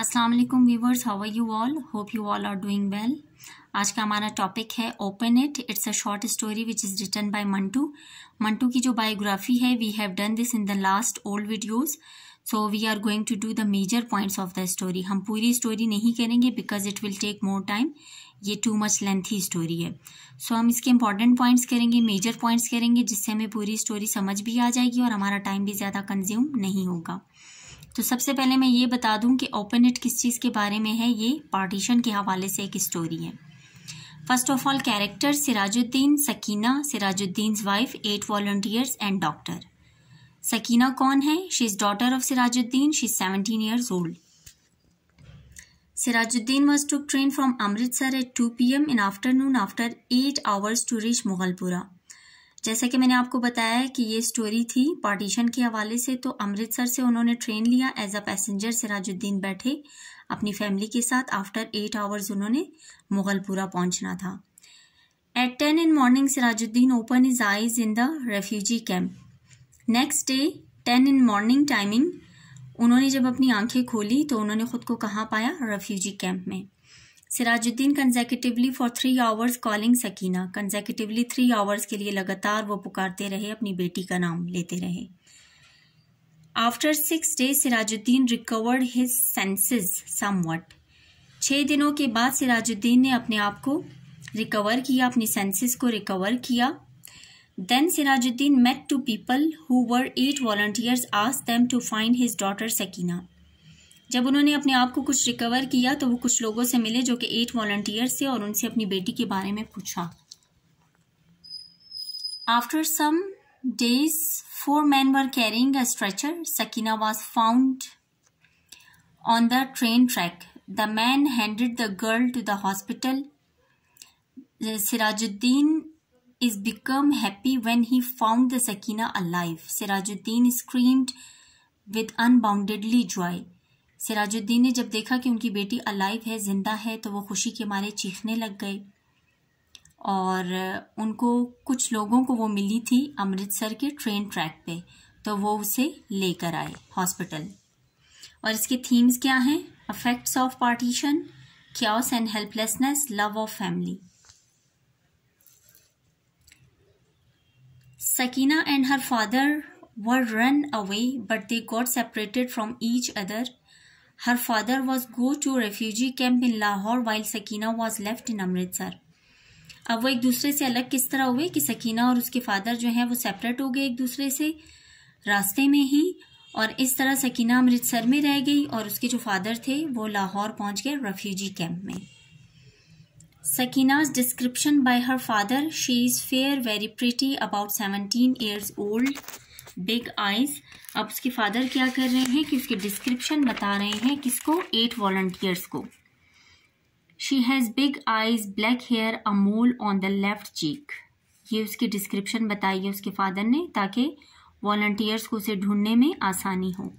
Aslam viewers how are you all hope you all are doing well आज का हमारा topic है open it it's a short story which is written by Manto Manto की जो biography है we have done this in the last old videos so we are going to do the major points of the story हम पूरी story नहीं करेंगे because it will take more time ये too much lengthy story है so so, हम इसके important points करेंगे major points करेंगे जिससे हमें पूरी स्टोरी समझ भी आ जाएगी और हमारा टाइम भी ज़्यादा कंज्यूम नहीं होगा तो सबसे पहले मैं ये बता दूं कि ओपन इट किस चीज़ के बारे में है ये पार्टीशन के हवाले से एक स्टोरी है first of all character Sirajuddin Sakina Sirajuddin wife eight volunteers and doctor Sakina कौन है she is daughter of Sirajuddin she is seventeen years old Sirajuddin was to train from Amritsar at two P M in afternoon after eight hours to reach Mughalpura जैसा कि मैंने आपको बताया है कि ये स्टोरी थी पार्टीशन के हवाले से तो अमृतसर से उन्होंने ट्रेन लिया एज अ पैसेंजर सिराजुद्दीन बैठे अपनी फैमिली के साथ आफ्टर एट आवर्स उन्होंने मुगलपुरा पहुंचना था at ten in morning Sirajuddin open his eyes in the refugee camp next day ten in morning timing उन्होंने जब अपनी आंखें खोली तो उन्होंने खुद को कहाँ पाया रेफ्यूजी कैंप में Sirajuddin consecutively for three hours calling Sakina consecutively three hours के लिए लगातार वो पुकारते रहे अपनी बेटी का नाम लेते रहे after six day Sirajuddin recovered his somewhat छः दिनों के बाद सिराजुद्दीन ने अपने आप को रिकवर किया अपनी सेंसेस को रिकवर किया then Sirajuddin met two people who were eight volunteers asked them to find his daughter Sakina जब उन्होंने अपने आप को कुछ रिकवर किया तो वो कुछ लोगों से मिले जो कि एट वॉल्टियर्स थे और उनसे अपनी बेटी के बारे में पूछा after some days four man were carrying a stretcher Sakina was found on the train track the man handed the girl to the hospital Sirajuddin is become happy when he found the Sakina alive Sirajuddin screamed with unboundedly joy Sirajuddin ने जब देखा कि उनकी बेटी alive है जिंदा है तो वो खुशी के मारे चीखने लग गए और उनको कुछ लोगों को वो मिली थी अमृतसर के ट्रेन ट्रैक पे तो वो उसे लेकर आए हॉस्पिटल और इसके थीम्स क्या हैं effects of partition chaos and helplessness love of family Sakina and her father were run away but they got separated from each other Her father was go to refugee camp in Lahore while Sakina was left in Amritsar. अब वो एक दूसरे से अलग किस तरह हुए कि सकीना और उसके फादर जो हैं वो सेपरेट हो गए एक दूसरे से रास्ते में ही और इस तरह सकीना अमृतसर में रह गई और उसके जो फादर थे वो लाहौर पहुंच गए रेफ्यूजी कैंप में Sakina's description by her father she is fair, very pretty, about 17 years old. Big eyes अब उसके फादर क्या कर रहे हैं कि उसके डिस्क्रिप्शन बता रहे हैं किसको एट वॉल्टियर्स को she has big eyes black hair a mole on the left cheek ये उसकी डिस्क्रिप्शन बताई है उसके फादर ने ताकि वॉल्टियर्स को उसे ढूंढने में आसानी हो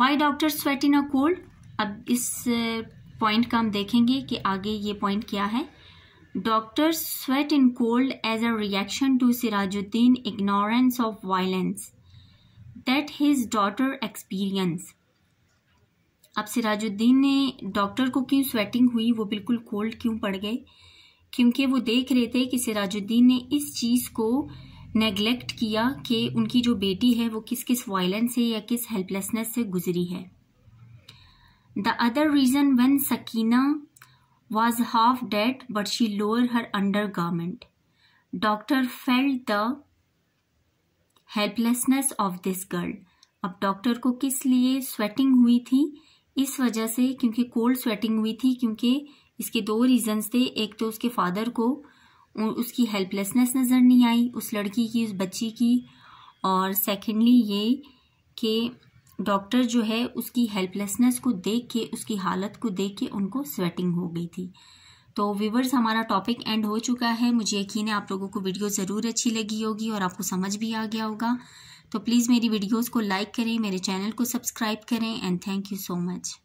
वाई डॉक्टर स्वेटिना अ कोल्ड अब इस पॉइंट का हम देखेंगे कि आगे ये पॉइंट क्या है doctor sweat in cold as a reaction to Sirajuddin ignorance of violence that his daughter experience अब सिराजुद्दीन ने डॉक्टर को क्यों स्वेटिंग हुई वो बिल्कुल कोल्ड क्यों पड़ गए क्योंकि वो देख रहे थे कि सिराजुद्दीन ने इस चीज़ को नेग्लेक्ट किया कि उनकी जो बेटी है वो किस किस वायलेंस से या किस हेल्पलेसनेस से गुजरी है the other reason one Sakina was half dead, but she lowered her undergarment. Doctor felt the helplessness of this girl अब डॉक्टर को किस लिए स्वेटिंग हुई थी इस वजह से क्योंकि कोल्ड स्वेटिंग हुई थी क्योंकि इसके दो रीजंस थे एक तो उसके फादर को उसकी हेल्पलेसनेस नज़र नहीं आई उस लड़की की उस बच्ची की और सेकेंडली ये कि डॉक्टर जो है उसकी हेल्पलेसनेस को देख के उसकी हालत को देख के उनको स्वेटिंग हो गई थी तो व्यूवर्स हमारा टॉपिक एंड हो चुका है मुझे यकीन है आप लोगों को वीडियो ज़रूर अच्छी लगी होगी और आपको समझ भी आ गया होगा तो प्लीज़ मेरी वीडियोज़ को लाइक करें मेरे चैनल को सब्सक्राइब करें and thank you so much